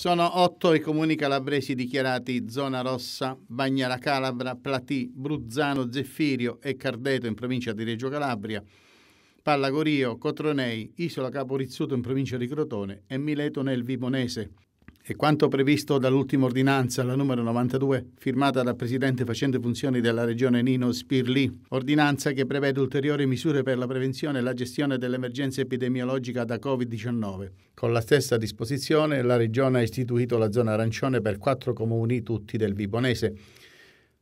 Sono otto i comuni calabresi dichiarati zona rossa, Bagnara Calabra, Platì, Bruzzano, Zeffirio e Cardeto in provincia di Reggio Calabria, Pallagorio, Cotronei, Isola Caporizzuto in provincia di Crotone e Mileto nel Vimonese e quanto previsto dall'ultima ordinanza, la numero 92, firmata dal Presidente facente funzioni della Regione Nino Spirli, ordinanza che prevede ulteriori misure per la prevenzione e la gestione dell'emergenza epidemiologica da Covid-19. Con la stessa disposizione la Regione ha istituito la zona arancione per quattro comuni tutti del Vibonese.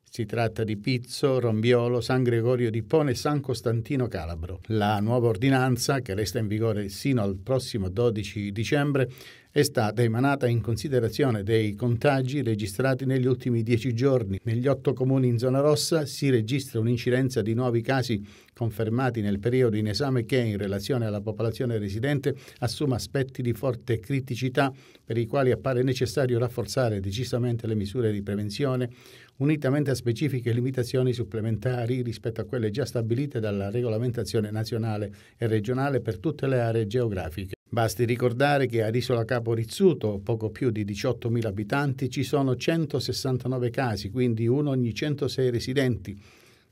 Si tratta di Pizzo, Rombiolo, San Gregorio di Pone e San Costantino Calabro. La nuova ordinanza, che resta in vigore sino al prossimo 12 dicembre, è stata emanata in considerazione dei contagi registrati negli ultimi dieci giorni. Negli otto comuni in zona rossa si registra un'incidenza di nuovi casi confermati nel periodo in esame che in relazione alla popolazione residente assume aspetti di forte criticità per i quali appare necessario rafforzare decisamente le misure di prevenzione unitamente a specifiche limitazioni supplementari rispetto a quelle già stabilite dalla regolamentazione nazionale e regionale per tutte le aree geografiche. Basti ricordare che a Isola Capo Rizzuto, poco più di 18.000 abitanti, ci sono 169 casi, quindi uno ogni 106 residenti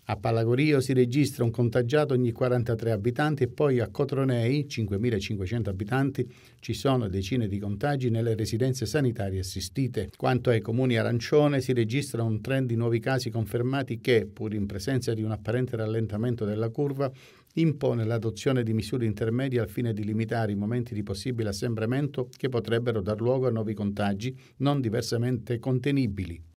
a Palagorio si registra un contagiato ogni 43 abitanti e poi a Cotronei, 5.500 abitanti, ci sono decine di contagi nelle residenze sanitarie assistite. Quanto ai comuni arancione, si registra un trend di nuovi casi confermati che, pur in presenza di un apparente rallentamento della curva, impone l'adozione di misure intermedie al fine di limitare i momenti di possibile assembramento che potrebbero dar luogo a nuovi contagi non diversamente contenibili.